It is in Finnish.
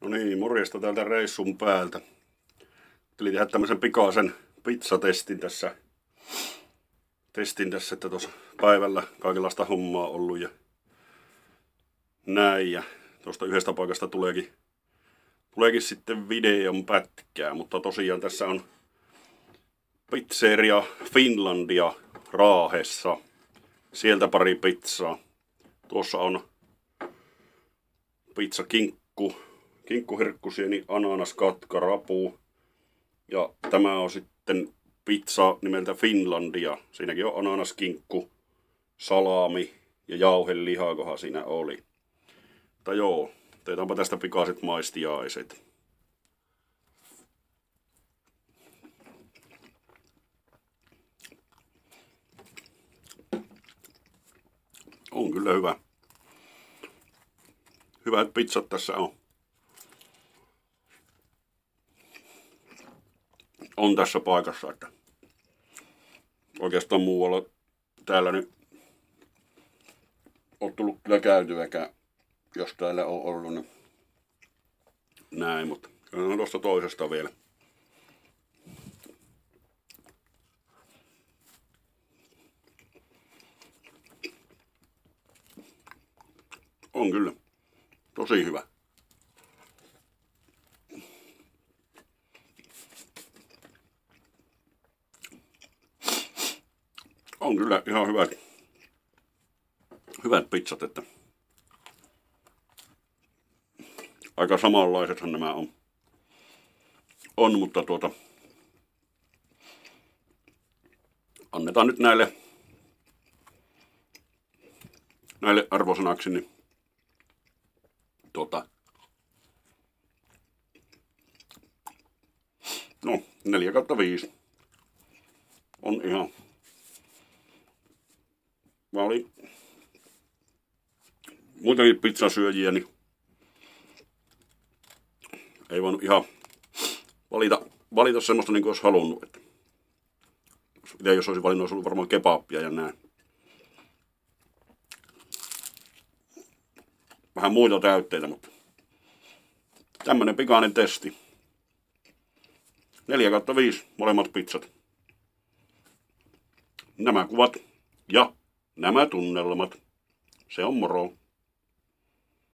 No niin, morjesta täältä reissun päältä. Tuli tehdä tämmöisen pikaisen pizzatestin tässä. Testin tässä, että tuossa päivällä kaikenlaista hommaa ollut ja näin. Ja tuosta yhdestä paikasta tuleekin, tuleekin sitten videon pätkää, mutta tosiaan tässä on pizzeria Finlandia Raahessa. Sieltä pari pizzaa. Tuossa on pizzakinkku, kinkkuherkkusieni, ananas, katka, rapu. Ja tämä on sitten pizza nimeltä Finlandia. Siinäkin on kinkku, salami ja jauhelihaa, kohan siinä oli. tai joo, teetäänpä tästä pikaiset maistiaiset. On kyllä hyvä. Hyvät pizzat tässä on. on tässä paikassa, että oikeastaan muualla täällä nyt on tullut kyllä käytyäkään, jos täällä on ollut, niin näin, mutta on tuosta toisesta vielä. On kyllä. Tosi hyvä. on kyllä ihan hyvät, hyvät pizzat, että aika samanlaisethan nämä on. On, mutta tuota, annetaan nyt näille, näille arvosanaksi, niin tuota, no 4 5 on ihan Mä olin muutenkin pizzasyöjiä, niin ei voinut ihan valita, valita semmoista niin kuin olisi halunnut. Että itse jos olisi valinnut, olisi ollut varmaan kebabia ja näin. Vähän muita täytteitä, mutta tämmönen pikainen testi. 4 5 molemmat pizzat. Nämä kuvat ja nämä tunnelmat. Se on moro.